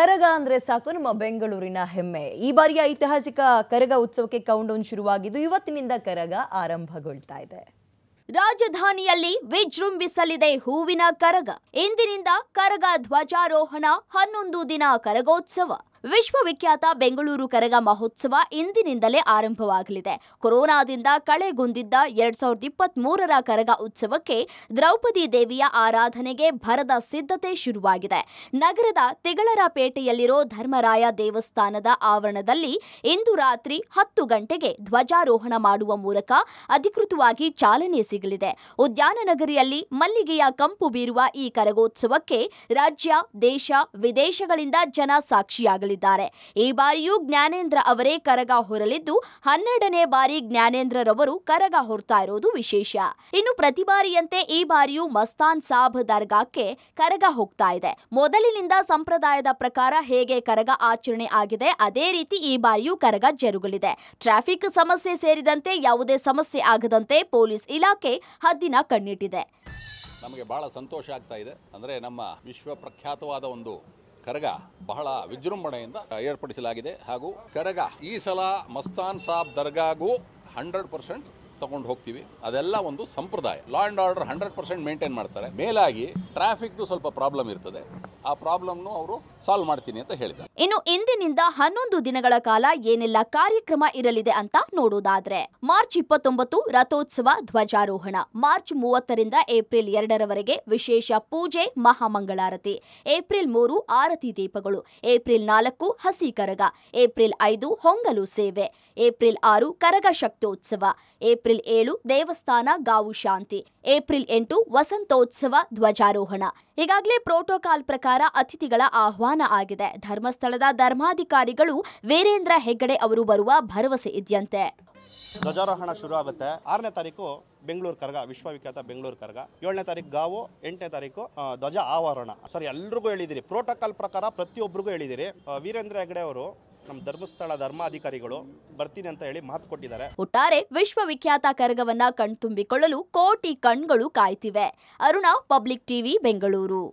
ಕರಗ ಅಂದ್ರೆ ಸಾಕು ನಮ್ಮ ಬೆಂಗಳೂರಿನ ಹೆಮ್ಮೆ ಈ ಬಾರಿಯ ಐತಿಹಾಸಿಕ ಕರಗ ಉತ್ಸವಕ್ಕೆ ಕೌಂಡೌನ್ ಶುರುವಾಗಿದ್ದು ಇವತ್ತಿನಿಂದ ಕರಗ ಆರಂಭಗೊಳ್ತಾ ಇದೆ ರಾಜಧಾನಿಯಲ್ಲಿ ವಿಜೃಂಭಿಸಲಿದೆ ಹೂವಿನ ಕರಗ ಇಂದಿನಿಂದ ಕರಗ ಧ್ವಜಾರೋಹಣ ಹನ್ನೊಂದು ದಿನ ಕರಗೋತ್ಸವ ವಿಶ್ವವಿಖ್ಯಾತ ಬೆಂಗಳೂರು ಕರಗ ಮಹೋತ್ಸವ ಇಂದಿನಿಂದಲೇ ಆರಂಭವಾಗಲಿದೆ ಕೊರೋನಾದಿಂದ ಕಳೆಗುಂದಿದ್ದ ಎರಡ್ ಸಾವಿರದ ಇಪ್ಪತ್ತ್ ಮೂರರ ಕರಗ ಉತ್ಸವಕ್ಕೆ ದ್ರೌಪದಿ ದೇವಿಯ ಆರಾಧನೆಗೆ ಭರದ ಸಿದ್ಧತೆ ಶುರುವಾಗಿದೆ ನಗರದ ತಿಗಳರಪೇಟೆಯಲ್ಲಿರೋ ಧರ್ಮರಾಯ ದೇವಸ್ಥಾನದ ಆವರಣದಲ್ಲಿ ಇಂದು ರಾತ್ರಿ ಹತ್ತು ಗಂಟೆಗೆ ಧ್ವಜಾರೋಹಣ ಮಾಡುವ ಮೂಲಕ ಅಧಿಕೃತವಾಗಿ ಚಾಲನೆ ಸಿಗಲಿದೆ ಉದ್ಯಾನನಗರಿಯಲ್ಲಿ ಮಲ್ಲಿಗೆಯ ಕಂಪು ಬೀರುವ ಈ ಕರಗೋತ್ಸವಕ್ಕೆ ರಾಜ್ಯ ದೇಶ ವಿದೇಶಗಳಿಂದ ಜನ ಸಾಕ್ಷಿಯಾಗಲಿದೆ ಹೊರಲಿದ್ದಾರೆ ಈ ಬಾರಿಯೂ ಜ್ಞಾನೇಂದ್ರ ಅವರೇ ಕರಗ ಹೊರಲಿದ್ದು ಹನ್ನೆರಡನೇ ಬಾರಿ ಜ್ಞಾನೇಂದ್ರರವರು ಕರಗ ಹೊರತಾ ಇರೋದು ವಿಶೇಷ ಇನ್ನು ಪ್ರತಿ ಬಾರಿಯಂತೆ ಈ ಬಾರಿಯೂ ಮಸ್ತಾನ್ ಸಾಬ್ ದರ್ಗಾಕ್ಕೆ ಕರಗ ಹೋಗ್ತಾ ಇದೆ ಮೊದಲಿನಿಂದ ಸಂಪ್ರದಾಯದ ಪ್ರಕಾರ ಹೇಗೆ ಕರಗ ಆಚರಣೆ ಆಗಿದೆ ಅದೇ ರೀತಿ ಈ ಬಾರಿಯೂ ಕರಗ ಜರುಗಲಿದೆ ಟ್ರಾಫಿಕ್ ಸಮಸ್ಯೆ ಸೇರಿದಂತೆ ಯಾವುದೇ ಸಮಸ್ಯೆ ಆಗದಂತೆ ಪೊಲೀಸ್ ಇಲಾಖೆ ಹದ್ದಿನ ಕಣ್ಣಿಟ್ಟಿದೆ ನಮಗೆ ಬಹಳ ಸಂತೋಷ ಆಗ್ತಾ ಇದೆ ಅಂದರೆ ನಮ್ಮ ವಿಶ್ವ ಪ್ರಖ್ಯಾತವಾದ ಒಂದು ಕರಗ ಬಹಳ ವಿಜೃಂಭಣೆಯಿಂದ ಏರ್ಪಡಿಸಲಾಗಿದೆ ಹಾಗೂ ಕರಗ ಈ ಸಲ ಮಸ್ತಾನ್ ಸಾಬ್ ದರ್ಗಾಗೂ ಹಂಡ್ರೆಡ್ ಪರ್ಸೆಂಟ್ ತಗೊಂಡು ಹೋಗ್ತೀವಿ ಅದೆಲ್ಲ ಒಂದು ಸಂಪ್ರದಾಯ law and order hundred percent maintain ಮಾಡ್ತಾರೆ ಮೇಲಾಗಿ ಟ್ರಾಫಿಕ್ದು ಸ್ವಲ್ಪ ಪ್ರಾಬ್ಲಮ್ ಇರ್ತದೆ ಆ ಪ್ರಾಬ್ಲಮ್ನು ಅವರು ಸಾಲ್ವ್ ಮಾಡ್ತೀನಿ ಅಂತ ಹೇಳಿದ್ದಾರೆ ಇನ್ನು ಇಂದಿನಿಂದ ಹನ್ನೊಂದು ದಿನಗಳ ಕಾಲ ಏನೆಲ್ಲ ಕಾರ್ಯಕ್ರಮ ಇರಲಿದೆ ಅಂತ ನೋಡೋದಾದ್ರೆ ಮಾರ್ಚ್ ಇಪ್ಪತ್ತೊಂಬತ್ತು ರಥೋತ್ಸವ ಧ್ವಜಾರೋಹಣ ಮಾರ್ಚ್ ಮೂವತ್ತರಿಂದ ಏಪ್ರಿಲ್ ಎರಡರವರೆಗೆ ವಿಶೇಷ ಪೂಜೆ ಮಹಾಮಂಗಳಾರತಿ ಏಪ್ರಿಲ್ ಮೂರು ಆರತಿ ದೀಪಗಳು ಏಪ್ರಿಲ್ ನಾಲ್ಕು ಹಸಿ ಕರಗ ಏಪ್ರಿಲ್ ಐದು ಹೊಂಗಲು ಸೇವೆ ಏಪ್ರಿಲ್ ಆರು ಕರಗ ಶಕ್ತೋತ್ಸವ ಏಪ್ರಿಲ್ ಏಪ್ರಿಲ್ ಏಳು ದೇವಸ್ಥಾನ ಗಾವು ಶಾಂತಿ ಏಪ್ರಿಲ್ ಎಂಟು ವಸಂತೋತ್ಸವ ಧ್ವಜಾರೋಹಣ ಈಗಾಗಲೇ ಪ್ರೋಟೋಕಾಲ್ ಪ್ರಕಾರ ಅತಿಥಿಗಳ ಆಹ್ವಾನ ಆಗಿದೆ ಧರ್ಮಸ್ಥಳದ ಧರ್ಮಾಧಿಕಾರಿಗಳು ವೀರೇಂದ್ರ ಹೆಗ್ಗಡೆ ಅವರು ಬರುವ ಭರವಸೆ ಇದೆಯಂತೆ ಧ್ವಜಾರೋಹಣ ಶುರು ಆಗುತ್ತೆ ಆರನೇ ತಾರೀಕು ಬೆಂಗಳೂರು ಕರ್ಗ ವಿಶ್ವವಿಖ್ಯಾತ ಬೆಂಗಳೂರು ಕರ್ಗ ಏಳನೇ ತಾರೀಕು ಗಾವು ಎಂಟನೇ ತಾರೀಕು ಧ್ವಜ ಆವರಣ ಸರಿ ಎಲ್ರಿಗೂ ಹೇಳಿದಿರಿ ಪ್ರೋಟೋಕಾಲ್ ಪ್ರಕಾರ ಪ್ರತಿಯೊಬ್ಬರಿಗೂ ಹೇಳಿದಿರಿ ವೀರೇಂದ್ರ ಹೆಗ್ಡೆ ಅವರು ನಮ್ಮ ಧರ್ಮಸ್ಥಳ ಧರ್ಮಾಧಿಕಾರಿಗಳು ಬರ್ತೀನಿ ಅಂತ ಹೇಳಿ ಮಾತು ಕೊಟ್ಟಿದ್ದಾರೆ ಒಟ್ಟಾರೆ ವಿಶ್ವವಿಖ್ಯಾತ ಕರಗವನ್ನ ಕಣ್ತುಂಬಿಕೊಳ್ಳಲು ಕೋಟಿ ಕಣ್ಗಳು ಕಾಯ್ತಿವೆ ಅರುಣ ಪಬ್ಲಿಕ್ ಟಿವಿ ಬೆಂಗಳೂರು